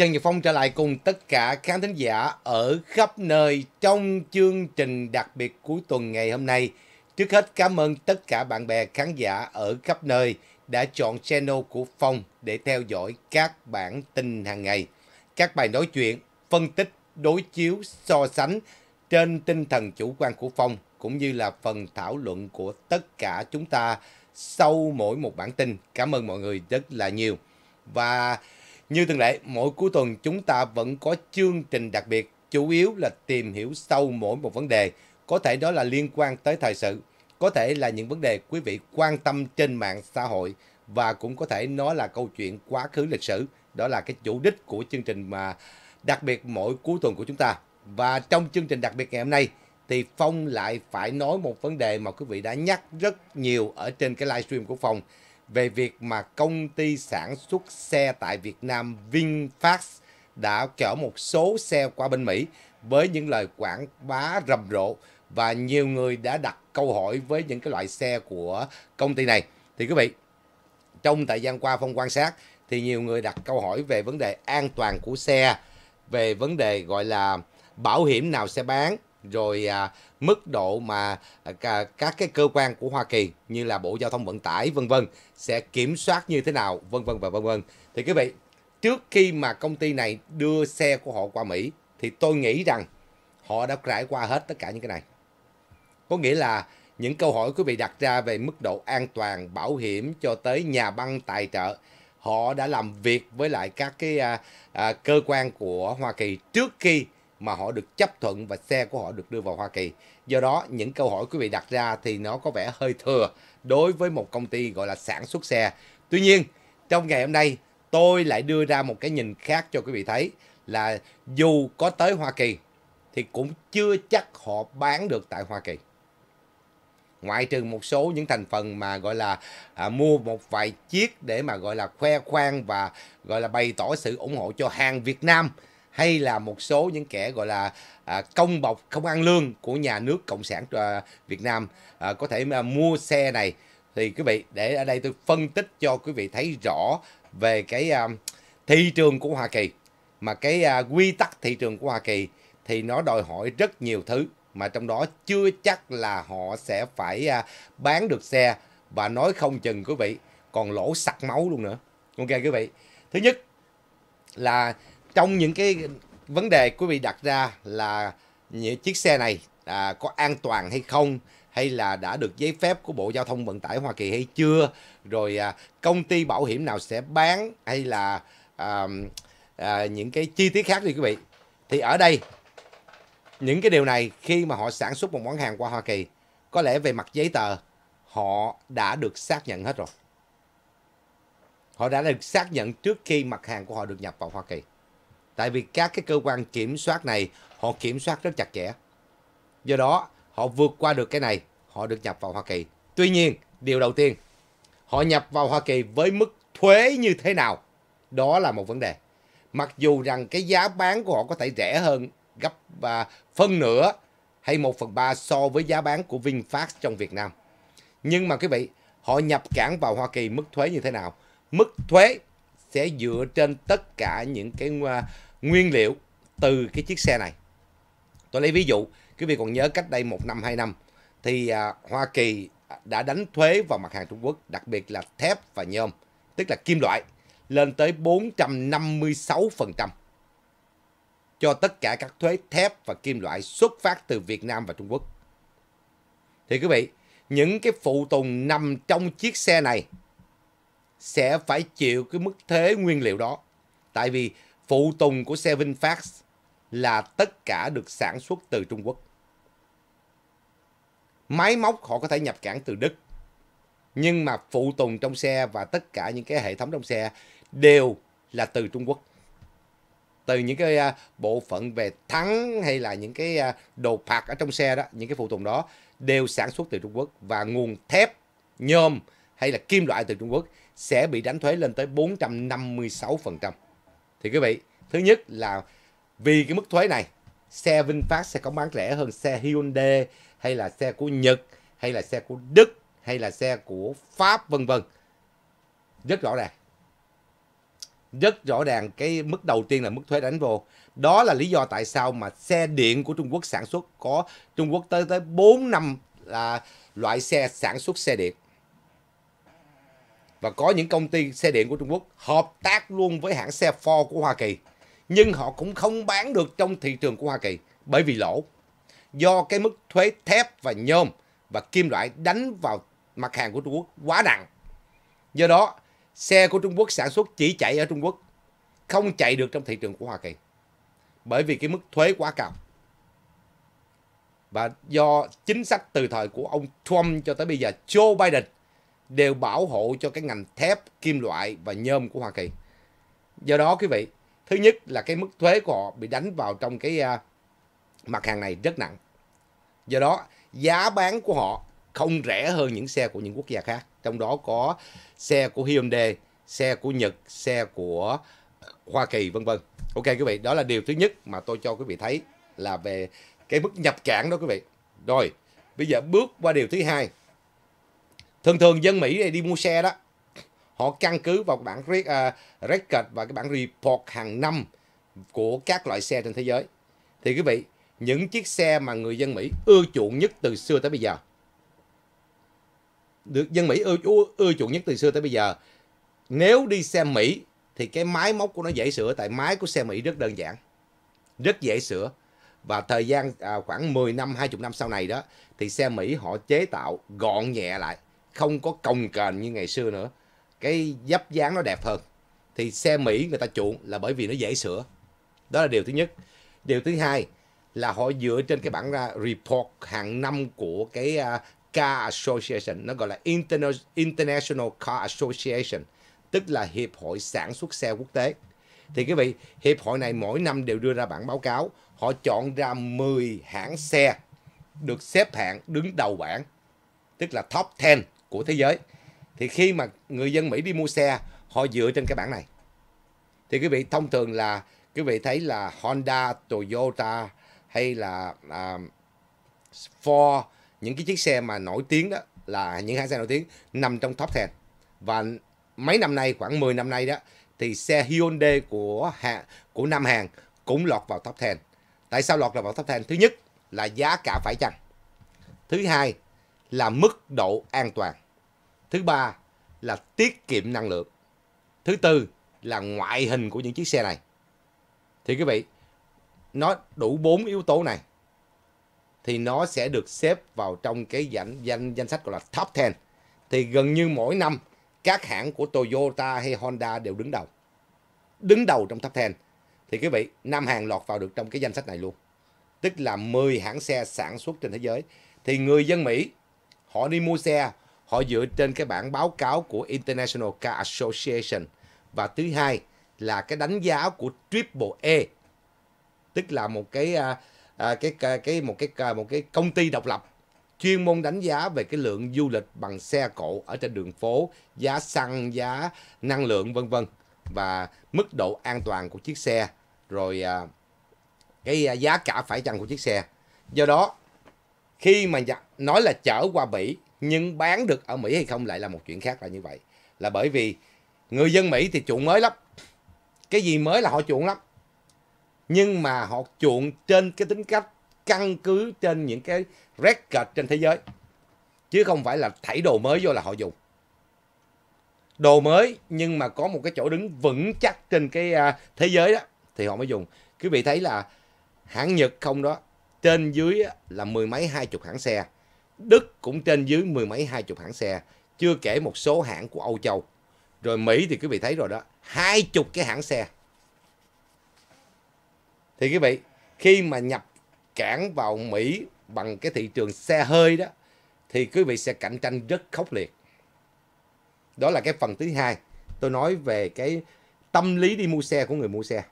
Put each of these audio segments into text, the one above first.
Trần Nhật Phong trở lại cùng tất cả khán thính giả ở khắp nơi trong chương trình đặc biệt cuối tuần ngày hôm nay. Trước hết cảm ơn tất cả bạn bè khán giả ở khắp nơi đã chọn channel của Phong để theo dõi các bản tin hàng ngày. Các bài nói chuyện, phân tích, đối chiếu, so sánh trên tinh thần chủ quan của Phong cũng như là phần thảo luận của tất cả chúng ta sau mỗi một bản tin. Cảm ơn mọi người rất là nhiều. Và như thường lệ, mỗi cuối tuần chúng ta vẫn có chương trình đặc biệt, chủ yếu là tìm hiểu sâu mỗi một vấn đề, có thể đó là liên quan tới thời sự, có thể là những vấn đề quý vị quan tâm trên mạng xã hội và cũng có thể nó là câu chuyện quá khứ lịch sử. Đó là cái chủ đích của chương trình mà đặc biệt mỗi cuối tuần của chúng ta. Và trong chương trình đặc biệt ngày hôm nay thì Phong lại phải nói một vấn đề mà quý vị đã nhắc rất nhiều ở trên cái livestream của Phong về việc mà công ty sản xuất xe tại Việt Nam VinFast đã chở một số xe qua bên Mỹ với những lời quảng bá rầm rộ và nhiều người đã đặt câu hỏi với những cái loại xe của công ty này. Thì quý vị, trong thời gian qua Phong quan sát thì nhiều người đặt câu hỏi về vấn đề an toàn của xe, về vấn đề gọi là bảo hiểm nào sẽ bán, rồi à, mức độ mà à, các cái cơ quan của Hoa Kỳ như là Bộ Giao thông Vận tải vân vân sẽ kiểm soát như thế nào vân vân và vân vân. Thì quý vị, trước khi mà công ty này đưa xe của họ qua Mỹ thì tôi nghĩ rằng họ đã trải qua hết tất cả những cái này. Có nghĩa là những câu hỏi quý vị đặt ra về mức độ an toàn, bảo hiểm cho tới nhà băng tài trợ, họ đã làm việc với lại các cái à, à, cơ quan của Hoa Kỳ trước khi mà họ được chấp thuận và xe của họ được đưa vào Hoa Kỳ. Do đó, những câu hỏi quý vị đặt ra thì nó có vẻ hơi thừa đối với một công ty gọi là sản xuất xe. Tuy nhiên, trong ngày hôm nay, tôi lại đưa ra một cái nhìn khác cho quý vị thấy là dù có tới Hoa Kỳ thì cũng chưa chắc họ bán được tại Hoa Kỳ. Ngoại trừ một số những thành phần mà gọi là à, mua một vài chiếc để mà gọi là khoe khoang và gọi là bày tỏ sự ủng hộ cho hàng Việt Nam hay là một số những kẻ gọi là à, công bọc không ăn lương của nhà nước cộng sản à, Việt Nam à, có thể à, mua xe này thì quý vị để ở đây tôi phân tích cho quý vị thấy rõ về cái à, thị trường của Hoa Kỳ mà cái à, quy tắc thị trường của Hoa Kỳ thì nó đòi hỏi rất nhiều thứ mà trong đó chưa chắc là họ sẽ phải à, bán được xe và nói không chừng quý vị còn lỗ sặc máu luôn nữa ok quý vị thứ nhất là trong những cái vấn đề quý vị đặt ra là những chiếc xe này à, có an toàn hay không hay là đã được giấy phép của Bộ Giao thông Vận tải Hoa Kỳ hay chưa rồi à, công ty bảo hiểm nào sẽ bán hay là à, à, những cái chi tiết khác đi quý vị thì ở đây những cái điều này khi mà họ sản xuất một món hàng qua Hoa Kỳ có lẽ về mặt giấy tờ họ đã được xác nhận hết rồi họ đã được xác nhận trước khi mặt hàng của họ được nhập vào Hoa Kỳ tại vì các cái cơ quan kiểm soát này họ kiểm soát rất chặt chẽ do đó họ vượt qua được cái này họ được nhập vào Hoa Kỳ tuy nhiên điều đầu tiên họ nhập vào Hoa Kỳ với mức thuế như thế nào đó là một vấn đề mặc dù rằng cái giá bán của họ có thể rẻ hơn gấp và phân nửa hay 1 phần 3 so với giá bán của VinFast trong Việt Nam. Nhưng mà quý vị, họ nhập cảng vào Hoa Kỳ mức thuế như thế nào? Mức thuế sẽ dựa trên tất cả những cái à, nguyên liệu từ cái chiếc xe này tôi lấy ví dụ quý vị còn nhớ cách đây một năm hai năm thì à, Hoa Kỳ đã đánh thuế vào mặt hàng Trung Quốc đặc biệt là thép và nhôm tức là kim loại lên tới 456% cho tất cả các thuế thép và kim loại xuất phát từ Việt Nam và Trung Quốc. Thì quý vị, những cái phụ tùng nằm trong chiếc xe này sẽ phải chịu cái mức thuế nguyên liệu đó. Tại vì phụ tùng của xe Vinfast là tất cả được sản xuất từ Trung Quốc. Máy móc họ có thể nhập cảng từ Đức. Nhưng mà phụ tùng trong xe và tất cả những cái hệ thống trong xe đều là từ Trung Quốc. Từ những cái à, bộ phận về thắng hay là những cái à, đồ phạt ở trong xe đó, những cái phụ tùng đó đều sản xuất từ Trung Quốc. Và nguồn thép, nhôm hay là kim loại từ Trung Quốc sẽ bị đánh thuế lên tới 456% thì quý vị thứ nhất là vì cái mức thuế này xe Vinfast sẽ có bán rẻ hơn xe Hyundai hay là xe của Nhật hay là xe của Đức hay là xe của Pháp vân vân rất rõ ràng rất rõ ràng cái mức đầu tiên là mức thuế đánh vô đó là lý do tại sao mà xe điện của Trung Quốc sản xuất có Trung Quốc tới tới 4 năm là loại xe sản xuất xe điện và có những công ty xe điện của Trung Quốc hợp tác luôn với hãng xe Ford của Hoa Kỳ nhưng họ cũng không bán được trong thị trường của Hoa Kỳ bởi vì lỗ do cái mức thuế thép và nhôm và kim loại đánh vào mặt hàng của Trung Quốc quá nặng. Do đó, xe của Trung Quốc sản xuất chỉ chạy ở Trung Quốc, không chạy được trong thị trường của Hoa Kỳ. Bởi vì cái mức thuế quá cao. Và do chính sách từ thời của ông Trump cho tới bây giờ Joe Biden đều bảo hộ cho cái ngành thép, kim loại và nhôm của Hoa Kỳ. Do đó quý vị, thứ nhất là cái mức thuế của họ bị đánh vào trong cái uh, mặt hàng này rất nặng. Do đó, giá bán của họ không rẻ hơn những xe của những quốc gia khác. Trong đó có xe của Hyundai, xe của Nhật, xe của Hoa Kỳ vân vân. Ok quý vị, đó là điều thứ nhất mà tôi cho quý vị thấy là về cái mức nhập cảng đó quý vị. Rồi, bây giờ bước qua điều thứ hai thường thường dân Mỹ đi mua xe đó họ căn cứ vào bản à, record và cái bản report hàng năm của các loại xe trên thế giới thì quý vị những chiếc xe mà người dân Mỹ ưa chuộng nhất từ xưa tới bây giờ được dân Mỹ ưa, ưa, ưa chuộng nhất từ xưa tới bây giờ nếu đi xe Mỹ thì cái máy móc của nó dễ sửa tại máy của xe Mỹ rất đơn giản rất dễ sửa và thời gian à, khoảng 10 năm 20 năm sau này đó thì xe Mỹ họ chế tạo gọn nhẹ lại không có cồng kềnh như ngày xưa nữa cái dấp dáng nó đẹp hơn thì xe Mỹ người ta chuộng là bởi vì nó dễ sửa đó là điều thứ nhất điều thứ hai là họ dựa trên cái bản ra report hàng năm của cái à, Car Association nó gọi là International Car Association tức là hiệp hội sản xuất xe quốc tế thì quý vị hiệp hội này mỗi năm đều đưa ra bản báo cáo họ chọn ra 10 hãng xe được xếp hạng đứng đầu bảng tức là top 10 của thế giới thì khi mà người dân Mỹ đi mua xe họ dựa trên cái bảng này thì quý vị thông thường là quý vị thấy là Honda, Toyota hay là uh, Ford những cái chiếc xe mà nổi tiếng đó là những hãng xe nổi tiếng nằm trong top 10 và mấy năm nay khoảng 10 năm nay đó thì xe Hyundai của Hàn của Nam Hàn cũng lọt vào top 10. Tại sao lọt vào top 10? Thứ nhất là giá cả phải chăng. Thứ hai là mức độ an toàn. Thứ ba là tiết kiệm năng lượng. Thứ tư là ngoại hình của những chiếc xe này. Thì quý vị, nó đủ bốn yếu tố này thì nó sẽ được xếp vào trong cái danh danh danh sách gọi là top 10. Thì gần như mỗi năm các hãng của Toyota hay Honda đều đứng đầu. Đứng đầu trong top 10. Thì quý vị, năm hàng lọt vào được trong cái danh sách này luôn. Tức là 10 hãng xe sản xuất trên thế giới thì người dân Mỹ họ đi mua xe họ dựa trên cái bản báo cáo của International Car Association và thứ hai là cái đánh giá của Triple E tức là một cái à, à, cái, cái cái một cái à, một cái công ty độc lập chuyên môn đánh giá về cái lượng du lịch bằng xe cộ ở trên đường phố, giá xăng, giá năng lượng vân vân và mức độ an toàn của chiếc xe rồi à, cái à, giá cả phải chăng của chiếc xe. Do đó khi mà dạ, nói là chở qua Mỹ nhưng bán được ở Mỹ hay không lại là một chuyện khác là như vậy. Là bởi vì người dân Mỹ thì chuộng mới lắm. Cái gì mới là họ chuộng lắm. Nhưng mà họ chuộng trên cái tính cách căn cứ trên những cái record trên thế giới. Chứ không phải là thảy đồ mới vô là họ dùng. Đồ mới nhưng mà có một cái chỗ đứng vững chắc trên cái à, thế giới đó thì họ mới dùng. Quý vị thấy là hãng Nhật không đó trên dưới là mười mấy hai chục hãng xe đức cũng trên dưới mười mấy hai chục hãng xe chưa kể một số hãng của âu châu rồi mỹ thì quý vị thấy rồi đó hai chục cái hãng xe thì quý vị khi mà nhập cảng vào mỹ bằng cái thị trường xe hơi đó thì quý vị sẽ cạnh tranh rất khốc liệt đó là cái phần thứ hai tôi nói về cái tâm lý đi mua xe của người mua xe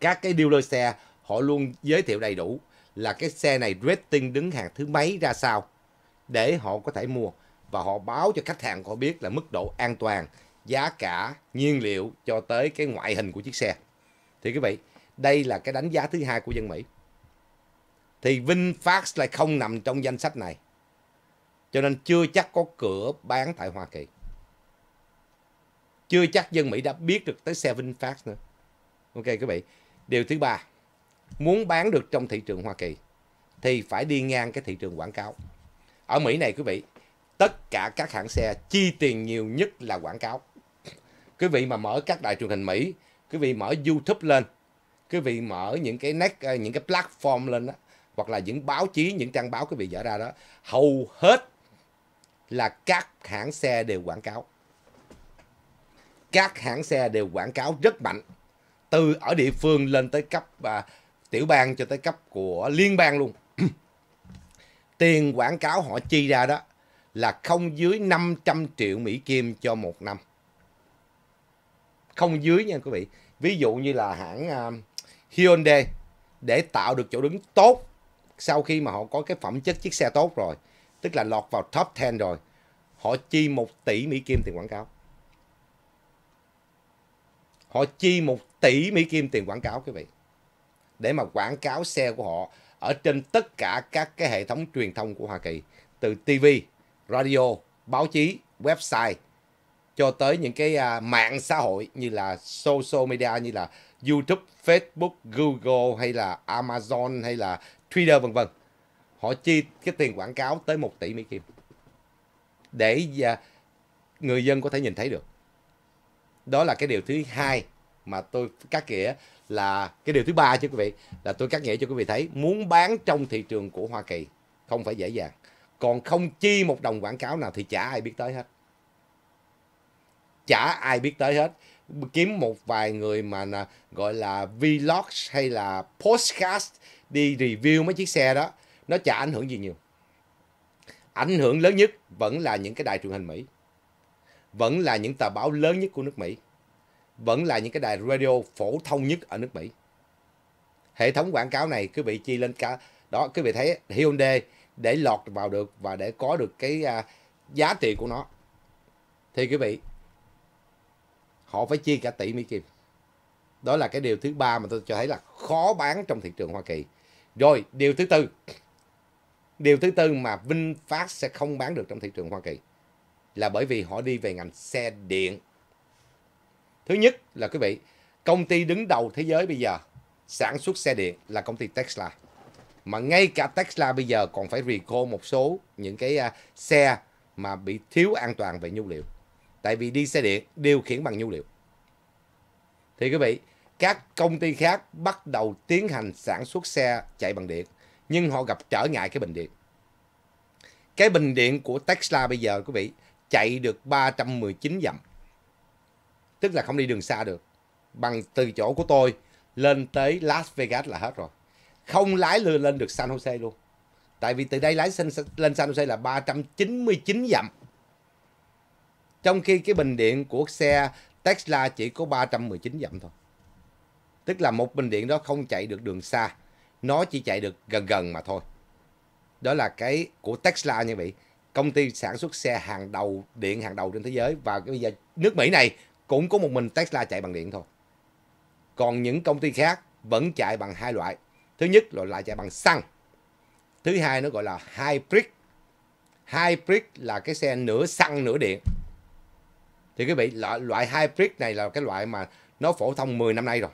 các cái dealer xe họ luôn giới thiệu đầy đủ là cái xe này rating đứng hàng thứ mấy ra sao để họ có thể mua và họ báo cho khách hàng họ biết là mức độ an toàn, giá cả, nhiên liệu cho tới cái ngoại hình của chiếc xe. Thì quý vị, đây là cái đánh giá thứ hai của dân Mỹ. Thì VinFast lại không nằm trong danh sách này. Cho nên chưa chắc có cửa bán tại Hoa Kỳ. Chưa chắc dân Mỹ đã biết được tới xe VinFast nữa. Ok quý vị. Điều thứ ba muốn bán được trong thị trường Hoa Kỳ thì phải đi ngang cái thị trường quảng cáo. Ở Mỹ này quý vị, tất cả các hãng xe chi tiền nhiều nhất là quảng cáo. Quý vị mà mở các đài truyền hình Mỹ, quý vị mở YouTube lên, quý vị mở những cái nét ờ, những cái platform lên đó, hoặc là những báo chí, những trang báo quý vị dở ra đó, hầu hết là các hãng xe đều quảng cáo. Các hãng xe đều quảng cáo rất mạnh từ ở địa phương lên tới cấp à, tiểu bang cho tới cấp của liên bang luôn. Tiền quảng cáo họ chi ra đó là không dưới 500 triệu Mỹ Kim cho một năm. Không dưới nha quý vị. Ví dụ như là hãng uh, Hyundai để tạo được chỗ đứng tốt sau khi mà họ có cái phẩm chất chiếc xe tốt rồi, tức là lọt vào top 10 rồi, họ chi 1 tỷ Mỹ Kim tiền quảng cáo. Họ chi 1 tỷ Mỹ Kim tiền quảng cáo quý vị để mà quảng cáo xe của họ ở trên tất cả các cái hệ thống truyền thông của Hoa Kỳ từ TV, radio, báo chí, website cho tới những cái à, mạng xã hội như là social media như là YouTube, Facebook, Google hay là Amazon hay là Twitter vân vân. Họ chi cái tiền quảng cáo tới 1 tỷ Mỹ Kim để à, người dân có thể nhìn thấy được. Đó là cái điều thứ hai mà tôi cắt nghĩa là cái điều thứ ba chứ quý vị là tôi cắt nghĩa cho quý vị thấy muốn bán trong thị trường của Hoa Kỳ không phải dễ dàng còn không chi một đồng quảng cáo nào thì chả ai biết tới hết chả ai biết tới hết kiếm một vài người mà gọi là vlog hay là podcast đi review mấy chiếc xe đó nó chả ảnh hưởng gì nhiều ảnh hưởng lớn nhất vẫn là những cái đài truyền hình Mỹ vẫn là những tờ báo lớn nhất của nước Mỹ vẫn là những cái đài radio phổ thông nhất ở nước Mỹ. Hệ thống quảng cáo này quý vị chi lên cả đó quý vị thấy Hyundai để lọt vào được và để có được cái à, giá trị của nó thì quý vị họ phải chi cả tỷ Mỹ kim. Đó là cái điều thứ ba mà tôi cho thấy là khó bán trong thị trường Hoa Kỳ. Rồi, điều thứ tư. Điều thứ tư mà VinFast sẽ không bán được trong thị trường Hoa Kỳ là bởi vì họ đi về ngành xe điện Thứ nhất là quý vị, công ty đứng đầu thế giới bây giờ sản xuất xe điện là công ty Tesla. Mà ngay cả Tesla bây giờ còn phải recall một số những cái uh, xe mà bị thiếu an toàn về nhu liệu. Tại vì đi xe điện điều khiển bằng nhu liệu. Thì quý vị, các công ty khác bắt đầu tiến hành sản xuất xe chạy bằng điện. Nhưng họ gặp trở ngại cái bình điện. Cái bình điện của Tesla bây giờ quý vị chạy được 319 dặm tức là không đi đường xa được bằng từ chỗ của tôi lên tới Las Vegas là hết rồi không lái lừa lên được San Jose luôn tại vì từ đây lái lên San Jose là 399 dặm trong khi cái bình điện của xe Tesla chỉ có 319 dặm thôi tức là một bình điện đó không chạy được đường xa nó chỉ chạy được gần gần mà thôi đó là cái của Tesla như vậy công ty sản xuất xe hàng đầu điện hàng đầu trên thế giới và cái bây giờ nước Mỹ này cũng có một mình Tesla chạy bằng điện thôi. Còn những công ty khác vẫn chạy bằng hai loại. Thứ nhất là loại chạy bằng xăng. Thứ hai nó gọi là hybrid. Hybrid là cái xe nửa xăng nửa điện. Thì quý vị, loại, loại hybrid này là cái loại mà nó phổ thông 10 năm nay rồi.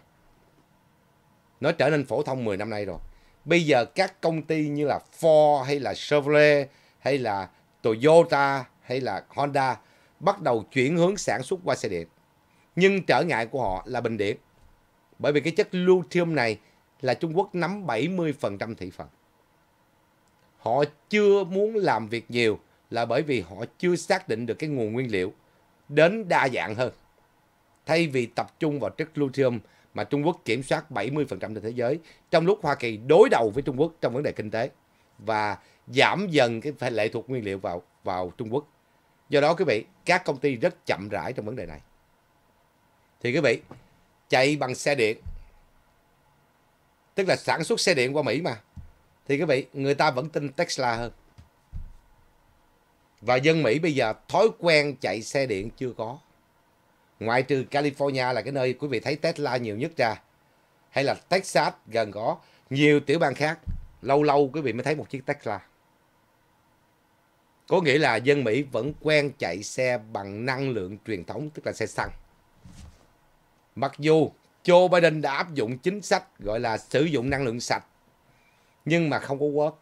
Nó trở nên phổ thông 10 năm nay rồi. Bây giờ các công ty như là Ford hay là Chevrolet hay là Toyota hay là Honda bắt đầu chuyển hướng sản xuất qua xe điện. Nhưng trở ngại của họ là bình điện Bởi vì cái chất lithium này là Trung Quốc nắm 70% thị phần. Họ chưa muốn làm việc nhiều là bởi vì họ chưa xác định được cái nguồn nguyên liệu đến đa dạng hơn. Thay vì tập trung vào chất lithium mà Trung Quốc kiểm soát 70% trên thế giới, trong lúc Hoa Kỳ đối đầu với Trung Quốc trong vấn đề kinh tế và giảm dần cái lệ thuộc nguyên liệu vào vào Trung Quốc. Do đó quý vị, các công ty rất chậm rãi trong vấn đề này thì quý vị chạy bằng xe điện tức là sản xuất xe điện qua Mỹ mà thì quý vị người ta vẫn tin Tesla hơn và dân Mỹ bây giờ thói quen chạy xe điện chưa có ngoại trừ California là cái nơi quý vị thấy Tesla nhiều nhất ra hay là Texas gần có nhiều tiểu bang khác lâu lâu quý vị mới thấy một chiếc Tesla có nghĩa là dân Mỹ vẫn quen chạy xe bằng năng lượng truyền thống tức là xe xăng Mặc dù Joe Biden đã áp dụng chính sách gọi là sử dụng năng lượng sạch nhưng mà không có work.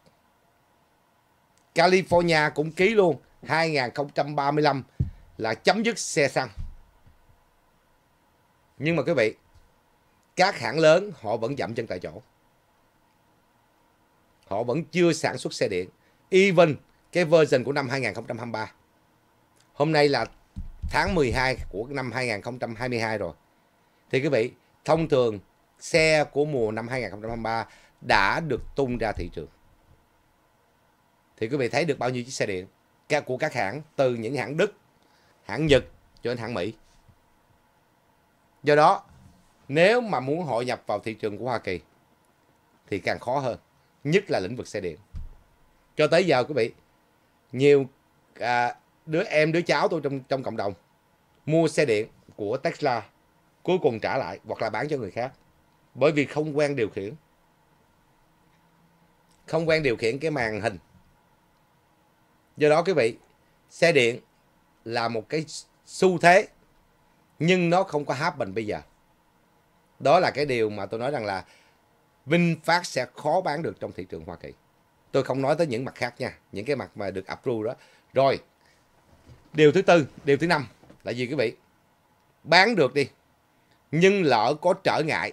California cũng ký luôn 2035 là chấm dứt xe xăng. Nhưng mà quý vị, các hãng lớn họ vẫn dậm chân tại chỗ. Họ vẫn chưa sản xuất xe điện. Even cái version của năm 2023. Hôm nay là tháng 12 của năm 2022 rồi thì quý vị, thông thường xe của mùa năm 2023 đã được tung ra thị trường. Thì quý vị thấy được bao nhiêu chiếc xe điện của các hãng từ những hãng Đức, hãng Nhật cho đến hãng Mỹ. Do đó, nếu mà muốn hội nhập vào thị trường của Hoa Kỳ thì càng khó hơn, nhất là lĩnh vực xe điện. Cho tới giờ quý vị, nhiều à, đứa em đứa cháu tôi trong trong cộng đồng mua xe điện của Tesla cuối cùng trả lại hoặc là bán cho người khác bởi vì không quen điều khiển không quen điều khiển cái màn hình do đó quý vị xe điện là một cái xu thế nhưng nó không có hấp bình bây giờ đó là cái điều mà tôi nói rằng là VinFast sẽ khó bán được trong thị trường Hoa Kỳ tôi không nói tới những mặt khác nha những cái mặt mà được approve đó rồi điều thứ tư điều thứ năm là gì quý vị bán được đi nhưng lỡ có trở ngại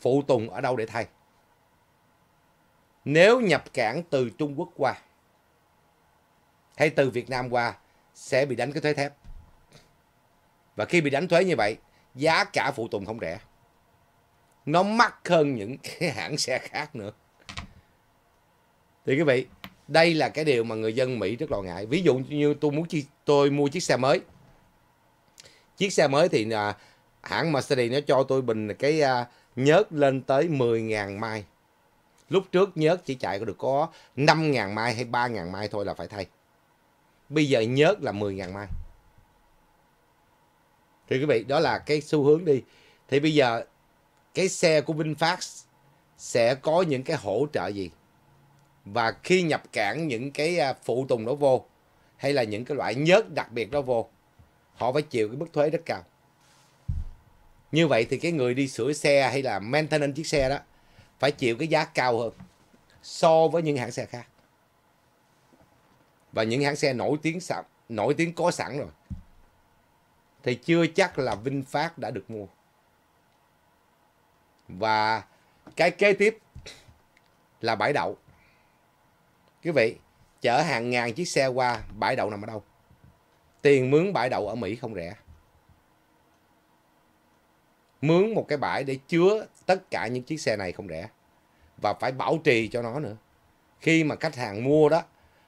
phụ tùng ở đâu để thay nếu nhập cảng từ Trung Quốc qua hay từ Việt Nam qua sẽ bị đánh cái thuế thép và khi bị đánh thuế như vậy giá cả phụ tùng không rẻ nó mắc hơn những cái hãng xe khác nữa thì quý vị đây là cái điều mà người dân Mỹ rất lo ngại ví dụ như tôi muốn chi, tôi mua chiếc xe mới chiếc xe mới thì là hãng Mercedes nó cho tôi bình cái uh, nhớt lên tới 10.000 mai. Lúc trước nhớt chỉ chạy được có 5.000 mai hay 3.000 mai thôi là phải thay. Bây giờ nhớt là 10.000 mai. Thì quý vị, đó là cái xu hướng đi. Thì bây giờ cái xe của VinFast sẽ có những cái hỗ trợ gì? Và khi nhập cảng những cái à, phụ tùng đó vô hay là những cái loại nhớt đặc biệt đó vô, họ phải chịu cái mức thuế rất cao như vậy thì cái người đi sửa xe hay là maintenance chiếc xe đó phải chịu cái giá cao hơn so với những hãng xe khác và những hãng xe nổi tiếng sẵn nổi tiếng có sẵn rồi thì chưa chắc là VinFast đã được mua và cái kế tiếp là bãi đậu quý vị chở hàng ngàn chiếc xe qua bãi đậu nằm ở đâu tiền mướn bãi đậu ở Mỹ không rẻ mướn một cái bãi để chứa tất cả những chiếc xe này không rẻ và phải bảo trì cho nó nữa khi mà khách hàng mua đó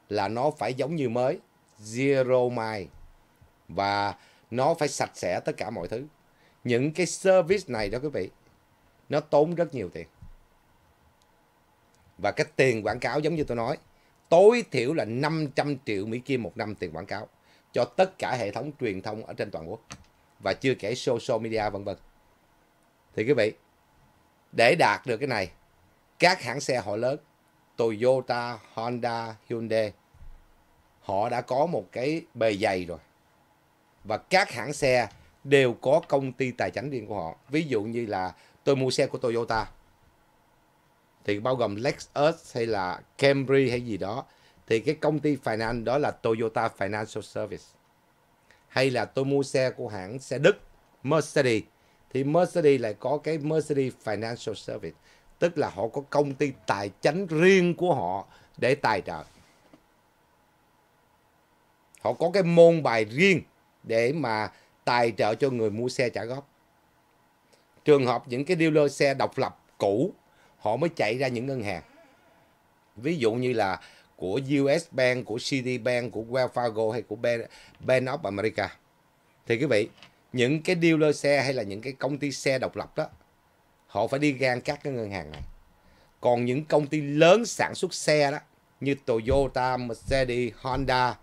là nó phải giống như mới zero mile và nó phải sạch sẽ tất cả mọi thứ những cái service này đó quý vị nó tốn rất nhiều tiền và cái tiền quảng cáo giống như tôi nói tối thiểu là 500 triệu Mỹ Kim một năm tiền quảng cáo cho tất cả hệ thống truyền thông ở trên toàn quốc và chưa kể social media vân vân thì quý vị, để đạt được cái này, các hãng xe họ lớn, Toyota, Honda, Hyundai, họ đã có một cái bề dày rồi. Và các hãng xe đều có công ty tài chính riêng của họ. Ví dụ như là tôi mua xe của Toyota, thì bao gồm Lexus hay là Camry hay gì đó, thì cái công ty finance đó là Toyota Financial Service. Hay là tôi mua xe của hãng xe Đức, Mercedes, thì Mercedes lại có cái Mercedes Financial Service tức là họ có công ty tài chính riêng của họ để tài trợ họ có cái môn bài riêng để mà tài trợ cho người mua xe trả góp trường hợp những cái dealer xe độc lập cũ họ mới chạy ra những ngân hàng ví dụ như là của US Bank, của Citibank, của Wells Fargo hay của Bank of America. Thì quý vị, những cái dealer xe hay là những cái công ty xe độc lập đó họ phải đi gan các cái ngân hàng này còn những công ty lớn sản xuất xe đó như Toyota, Mercedes, Honda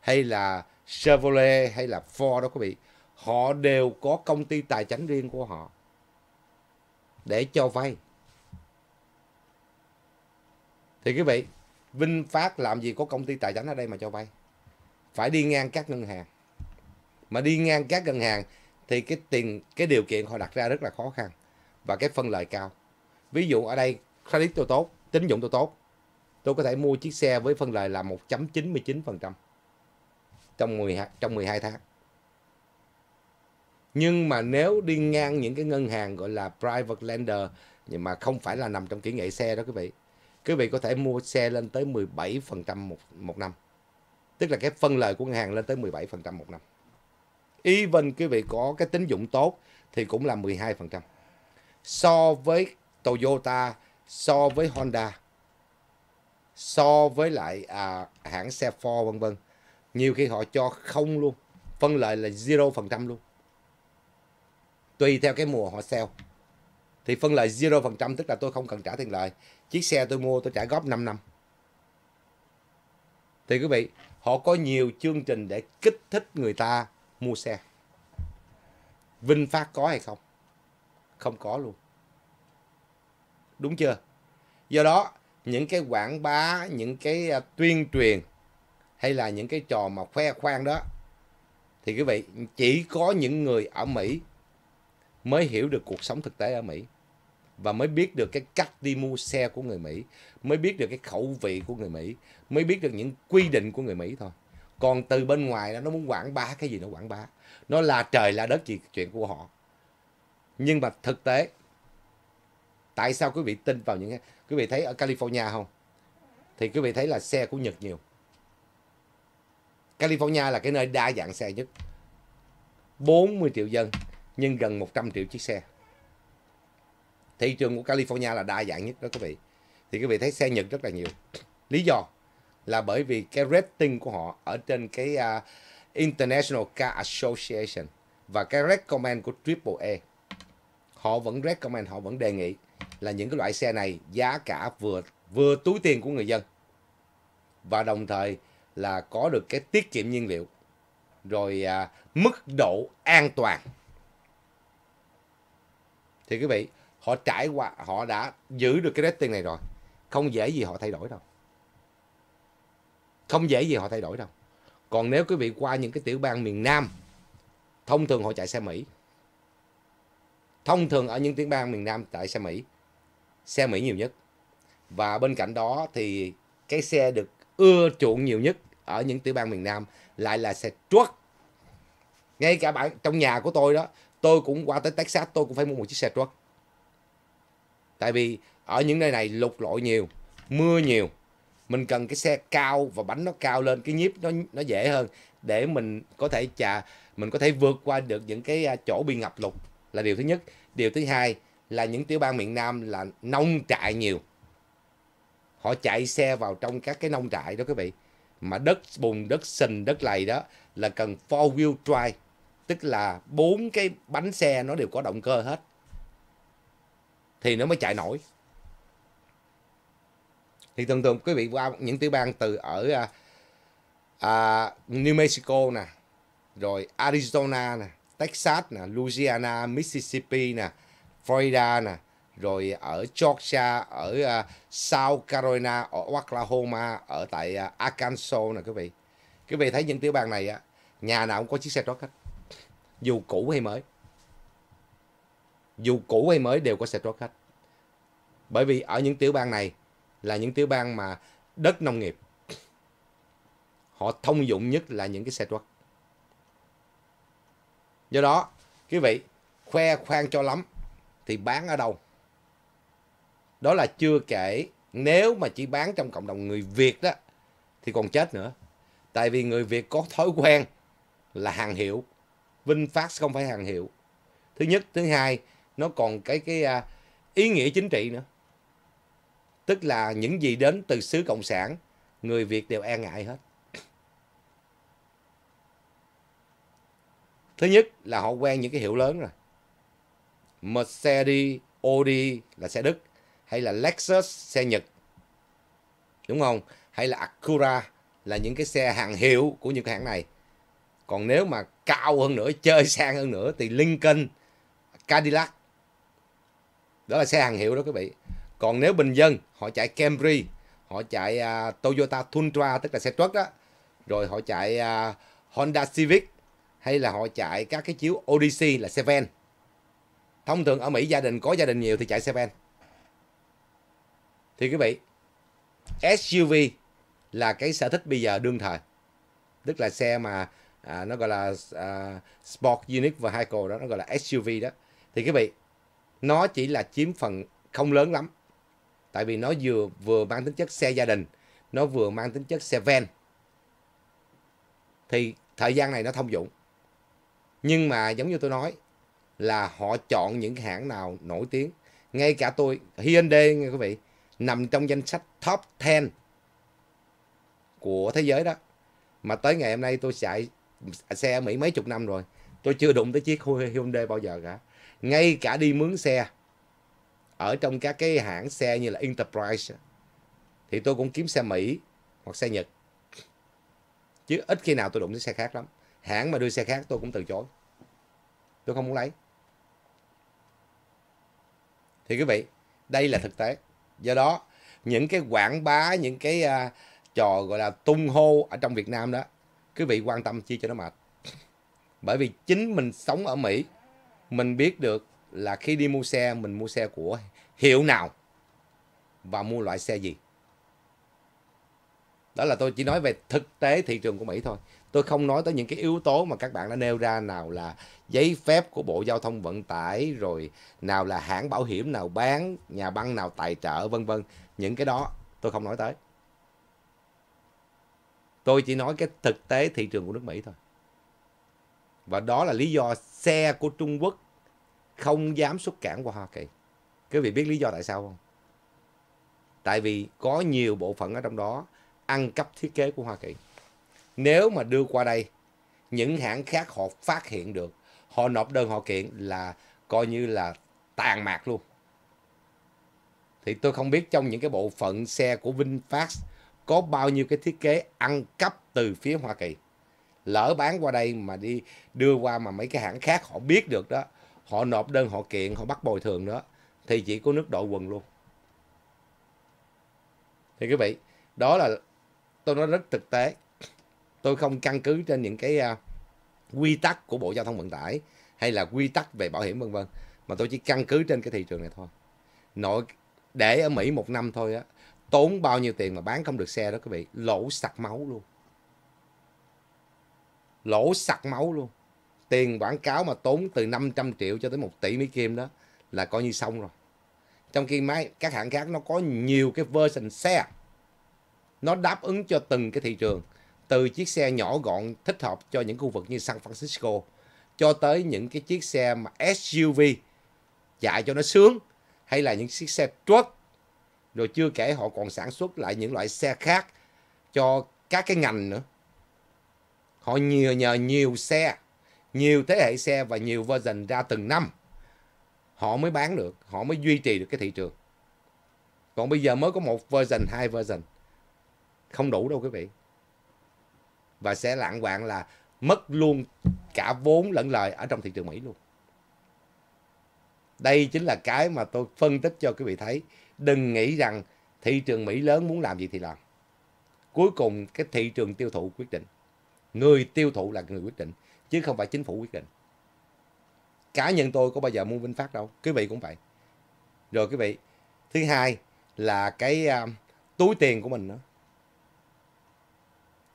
hay là Chevrolet hay là Ford đó quý vị họ đều có công ty tài chính riêng của họ để cho vay thì quý vị VinFast làm gì có công ty tài chính ở đây mà cho vay phải đi ngang các ngân hàng mà đi ngang các ngân hàng thì cái tiền cái điều kiện họ đặt ra rất là khó khăn và cái phân lợi cao ví dụ ở đây credit tôi tốt tín dụng tôi tốt tôi có thể mua chiếc xe với phân lợi là 1.99% trong 12 trong 12 tháng nhưng mà nếu đi ngang những cái ngân hàng gọi là private lender nhưng mà không phải là nằm trong kỹ nghệ xe đó quý vị quý vị có thể mua xe lên tới 17% một, một năm tức là cái phân lợi của ngân hàng lên tới 17% một năm Even quý vị có cái tín dụng tốt thì cũng là 12%. So với Toyota, so với Honda, so với lại à, hãng xe Ford vân vân. Nhiều khi họ cho không luôn, phân lợi là 0% luôn. Tùy theo cái mùa họ sale. Thì phân lợi 0% tức là tôi không cần trả tiền lợi. Chiếc xe tôi mua tôi trả góp 5 năm. Thì quý vị, họ có nhiều chương trình để kích thích người ta mua xe VinFast có hay không không có luôn đúng chưa do đó những cái quảng bá những cái à, tuyên truyền hay là những cái trò mà khoe khoang đó thì quý vị chỉ có những người ở Mỹ mới hiểu được cuộc sống thực tế ở Mỹ và mới biết được cái cách đi mua xe của người Mỹ, mới biết được cái khẩu vị của người Mỹ, mới biết được những quy định của người Mỹ thôi còn từ bên ngoài đó, nó muốn quảng bá cái gì nó quảng bá nó là trời là đất gì chuyện của họ nhưng mà thực tế tại sao quý vị tin vào những cái quý vị thấy ở California không thì quý vị thấy là xe của Nhật nhiều California là cái nơi đa dạng xe nhất 40 triệu dân nhưng gần 100 triệu chiếc xe thị trường của California là đa dạng nhất đó quý vị thì quý vị thấy xe Nhật rất là nhiều lý do là bởi vì cái rating của họ ở trên cái uh, International Car Association và cái recommend của AAA họ vẫn recommend họ vẫn đề nghị là những cái loại xe này giá cả vừa vừa túi tiền của người dân và đồng thời là có được cái tiết kiệm nhiên liệu rồi à, mức độ an toàn thì quý vị họ trải qua họ đã giữ được cái rating này rồi không dễ gì họ thay đổi đâu không dễ gì họ thay đổi đâu còn nếu quý vị qua những cái tiểu bang miền Nam thông thường họ chạy xe Mỹ thông thường ở những tiểu bang miền Nam tại xe Mỹ xe Mỹ nhiều nhất và bên cạnh đó thì cái xe được ưa chuộng nhiều nhất ở những tiểu bang miền Nam lại là xe truck ngay cả bạn trong nhà của tôi đó tôi cũng qua tới Texas tôi cũng phải mua một chiếc xe truck tại vì ở những nơi này lục lội nhiều mưa nhiều mình cần cái xe cao và bánh nó cao lên cái nhíp nó nó dễ hơn để mình có thể chà mình có thể vượt qua được những cái à, chỗ bị ngập lụt là điều thứ nhất điều thứ hai là những tiểu bang miền Nam là nông trại nhiều họ chạy xe vào trong các cái nông trại đó quý vị mà đất bùn đất sình đất lầy đó là cần four wheel drive tức là bốn cái bánh xe nó đều có động cơ hết thì nó mới chạy nổi thì thường thường quý vị qua những tiểu bang từ ở à, à, New Mexico nè rồi Arizona nè Texas nè Louisiana Mississippi nè Florida nè rồi ở Georgia ở uh, South Carolina ở Oklahoma ở tại uh, Arkansas nè quý vị quý vị thấy những tiểu bang này á nhà nào cũng có chiếc xe trót hết dù cũ hay mới dù cũ hay mới đều có xe trót khách, bởi vì ở những tiểu bang này là những tiểu bang mà đất nông nghiệp. Họ thông dụng nhất là những cái xe truck. Do đó, quý vị, khoe khoang cho lắm thì bán ở đâu? Đó là chưa kể nếu mà chỉ bán trong cộng đồng người Việt đó thì còn chết nữa. Tại vì người Việt có thói quen là hàng hiệu. VinFast không phải hàng hiệu. Thứ nhất, thứ hai, nó còn cái cái à, ý nghĩa chính trị nữa. Tức là những gì đến từ xứ Cộng sản, người Việt đều e ngại hết. Thứ nhất là họ quen những cái hiệu lớn rồi. Mercedes, Audi là xe Đức, hay là Lexus xe Nhật. Đúng không? Hay là Acura là những cái xe hàng hiệu của những cái hãng này. Còn nếu mà cao hơn nữa, chơi sang hơn nữa thì Lincoln, Cadillac. Đó là xe hàng hiệu đó các vị. Còn nếu bình dân, họ chạy Camry, họ chạy uh, Toyota Tundra tức là xe truck đó, rồi họ chạy uh, Honda Civic hay là họ chạy các cái chiếu Odyssey là xe van. Thông thường ở Mỹ gia đình có gia đình nhiều thì chạy xe van. Thì quý vị, SUV là cái sở thích bây giờ đương thời. Tức là xe mà à, nó gọi là à, Sport Unique Vehicle đó, nó gọi là SUV đó. Thì quý vị, nó chỉ là chiếm phần không lớn lắm tại vì nó vừa vừa mang tính chất xe gia đình nó vừa mang tính chất xe van, thì thời gian này nó thông dụng nhưng mà giống như tôi nói là họ chọn những hãng nào nổi tiếng ngay cả tôi Hyundai nghe quý vị nằm trong danh sách top 10 của thế giới đó mà tới ngày hôm nay tôi chạy xe Mỹ mấy chục năm rồi tôi chưa đụng tới chiếc Hyundai bao giờ cả ngay cả đi mướn xe ở trong các cái hãng xe như là Enterprise thì tôi cũng kiếm xe Mỹ hoặc xe Nhật chứ ít khi nào tôi đụng đến xe khác lắm hãng mà đưa xe khác tôi cũng từ chối tôi không muốn lấy thì quý vị đây là thực tế do đó những cái quảng bá những cái uh, trò gọi là tung hô ở trong Việt Nam đó quý vị quan tâm chi cho nó mệt bởi vì chính mình sống ở Mỹ mình biết được là khi đi mua xe mình mua xe của hiệu nào và mua loại xe gì. Đó là tôi chỉ nói về thực tế thị trường của Mỹ thôi. Tôi không nói tới những cái yếu tố mà các bạn đã nêu ra nào là giấy phép của Bộ Giao thông Vận tải rồi nào là hãng bảo hiểm nào bán, nhà băng nào tài trợ vân vân. Những cái đó tôi không nói tới. Tôi chỉ nói cái thực tế thị trường của nước Mỹ thôi. Và đó là lý do xe của Trung Quốc không dám xuất cảng qua Hoa Kỳ. Các vị biết lý do tại sao không? Tại vì có nhiều bộ phận ở trong đó ăn cắp thiết kế của Hoa Kỳ. Nếu mà đưa qua đây, những hãng khác họ phát hiện được, họ nộp đơn họ kiện là coi như là tàn mạc luôn. Thì tôi không biết trong những cái bộ phận xe của VinFast có bao nhiêu cái thiết kế ăn cắp từ phía Hoa Kỳ. Lỡ bán qua đây mà đi đưa qua mà mấy cái hãng khác họ biết được đó họ nộp đơn họ kiện họ bắt bồi thường đó thì chỉ có nước đội quần luôn thì quý vị đó là tôi nói rất thực tế tôi không căn cứ trên những cái uh, quy tắc của bộ giao thông vận tải hay là quy tắc về bảo hiểm vân vân mà tôi chỉ căn cứ trên cái thị trường này thôi nội để ở mỹ một năm thôi á tốn bao nhiêu tiền mà bán không được xe đó quý vị lỗ sặc máu luôn lỗ sặc máu luôn tiền quảng cáo mà tốn từ 500 triệu cho tới 1 tỷ Mỹ Kim đó là coi như xong rồi. Trong khi máy các hãng khác nó có nhiều cái version xe. Nó đáp ứng cho từng cái thị trường. Từ chiếc xe nhỏ gọn thích hợp cho những khu vực như San Francisco cho tới những cái chiếc xe mà SUV chạy cho nó sướng hay là những chiếc xe truck rồi chưa kể họ còn sản xuất lại những loại xe khác cho các cái ngành nữa họ nhờ nhờ nhiều xe nhiều thế hệ xe và nhiều version ra từng năm họ mới bán được họ mới duy trì được cái thị trường còn bây giờ mới có một version hai version không đủ đâu quý vị và sẽ lạng quạng là mất luôn cả vốn lẫn lời ở trong thị trường Mỹ luôn đây chính là cái mà tôi phân tích cho quý vị thấy đừng nghĩ rằng thị trường Mỹ lớn muốn làm gì thì làm cuối cùng cái thị trường tiêu thụ quyết định người tiêu thụ là người quyết định chứ không phải chính phủ quyết định cá nhân tôi có bao giờ mua VinFast đâu quý vị cũng vậy rồi quý vị thứ hai là cái uh, túi tiền của mình nữa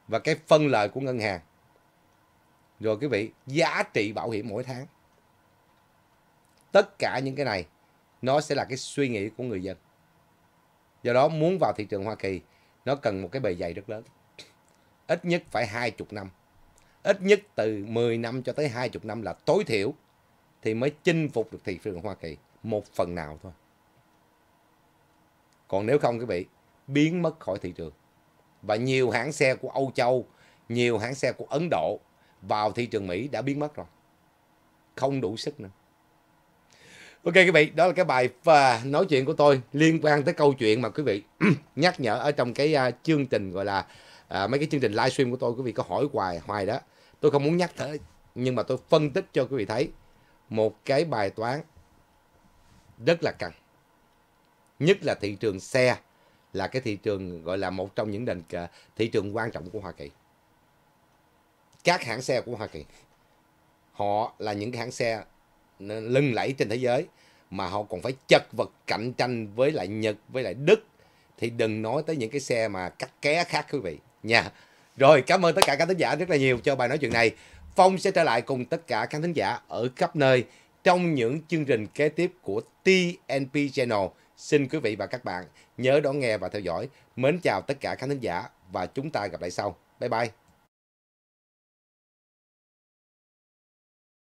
và cái phân lợi của ngân hàng rồi quý vị giá trị bảo hiểm mỗi tháng tất cả những cái này nó sẽ là cái suy nghĩ của người dân do đó muốn vào thị trường Hoa Kỳ nó cần một cái bề dày rất lớn ít nhất phải hai chục năm ít nhất từ 10 năm cho tới 20 năm là tối thiểu thì mới chinh phục được thị trường Hoa Kỳ một phần nào thôi. Còn nếu không quý vị, biến mất khỏi thị trường. Và nhiều hãng xe của Âu Châu, nhiều hãng xe của Ấn Độ vào thị trường Mỹ đã biến mất rồi. Không đủ sức nữa. Ok quý vị, đó là cái bài và nói chuyện của tôi liên quan tới câu chuyện mà quý vị nhắc nhở ở trong cái à, chương trình gọi là à, mấy cái chương trình livestream của tôi quý vị có hỏi hoài hoài đó tôi không muốn nhắc tới nhưng mà tôi phân tích cho quý vị thấy một cái bài toán rất là cần nhất là thị trường xe là cái thị trường gọi là một trong những nền à, thị trường quan trọng của Hoa Kỳ các hãng xe của Hoa Kỳ họ là những cái hãng xe lưng lẫy trên thế giới mà họ còn phải chật vật cạnh tranh với lại Nhật với lại Đức thì đừng nói tới những cái xe mà cắt ké khác quý vị nha. Rồi cảm ơn tất cả các thính giả rất là nhiều cho bài nói chuyện này. Phong sẽ trở lại cùng tất cả các thính giả ở khắp nơi trong những chương trình kế tiếp của TNP Channel. Xin quý vị và các bạn nhớ đón nghe và theo dõi. Mến chào tất cả các thính giả và chúng ta gặp lại sau. Bye bye.